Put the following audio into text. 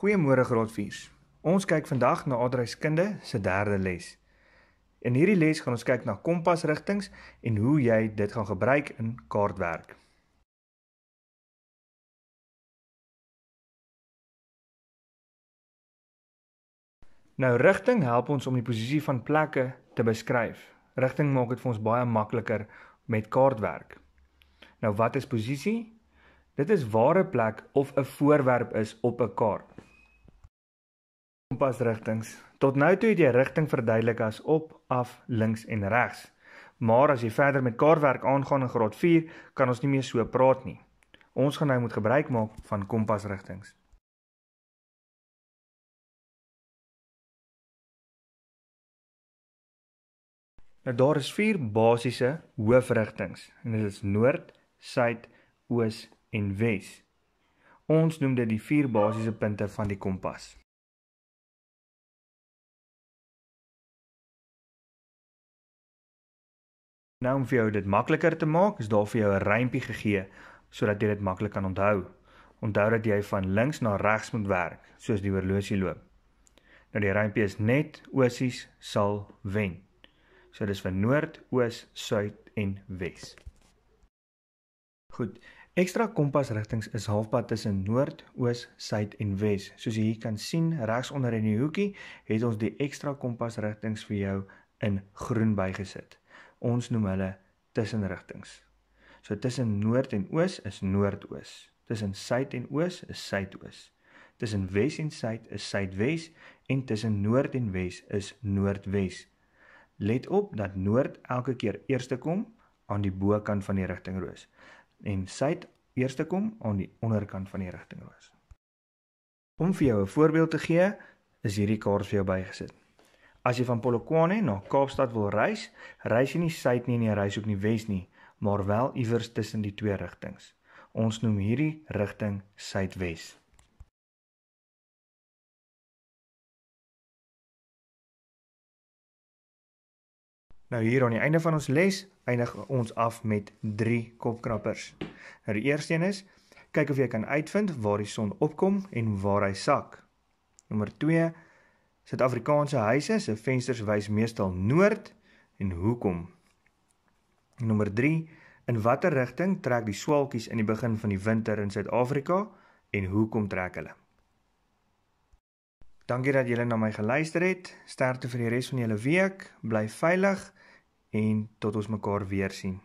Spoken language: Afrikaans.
Goeiemôre Graad 4s. Ons kyk vandag na aardryskunde se derde les. In hierdie les gaan ons kyk na kompasrigtinge en hoe jy dit gaan gebruik in kaartwerk. Nou rigting help ons om die posisie van plekke te beskryf. Rigting maak dit vir ons baie makliker met kaartwerk. Nou wat is posisie? Dit is waar 'n plek of 'n voorwerp is op 'n kaart kompasrigtings. Tot nou toe het jy rigting verduidelik as op, af, links en regs. Maar as jy verder met kaartwerk aangaan in graad 4, kan ons nie meer so praat nie. Ons gaan nou moet gebruik maak van kompasrigtings. Nou daar is vier basiese hoofrigtinge en dit is noord, suid, oos en wes. Ons noem dit die vier basiese punte van die kompas. Nou om vir jou dit makliker te maak, is daar vir jou 'n rympie gegee sodat jy dit maklik kan onthou. Onthou dat jy van links na regs moet werk, soos die horlosie loop. Nou die rympie is net oosies sal wen. So dis vir noord, oos, suid en wes. Goed. Ekstra kompasrigtinge is halfpad tussen noord, oos, suid en wes. Soos jy hier kan sien, regs onder in die hoekie, het ons die ekstra kompasrigtinge vir jou in groen bygesit. Ons noem hulle tussenrigtings. So tussen noord en oos is noordoos. Tussen suid en oos is suidoos. Tussen wes en suid is suidwes en tussen noord en wes is noordwes. Let op dat noord elke keer eerste kom aan die bokant van die rigtingroos en suid eerste kom aan die onderkant van die rigtingroos. Om vir jou 'n voorbeeld te gee, is hierdie kaart vir jou bygesit. As jy van Polokwane na Kaapstad wil reis, reis jy nie suid nie en jy reis ook nie wes nie, maar wel iewers tussen die twee rigtings. Ons noem hierdie rigting suidwes. Nou hier aan die einde van ons les eindig ons af met 3 kopkrappers. Nou die eerste een is kyk of jy kan uitvind waar die son opkom en waar hy sak. Nommer Suid-Afrikaanse huise se vensters wys meestal noord en hoekom? Nommer 3, in watter rigting trek die swaalkies in die begin van die winter in Suid-Afrika en hoekom trek hulle? Dankie dat julle na my geluister het. Sterkte vir die res van julle week. Bly veilig en tot ons mekaar weer sien.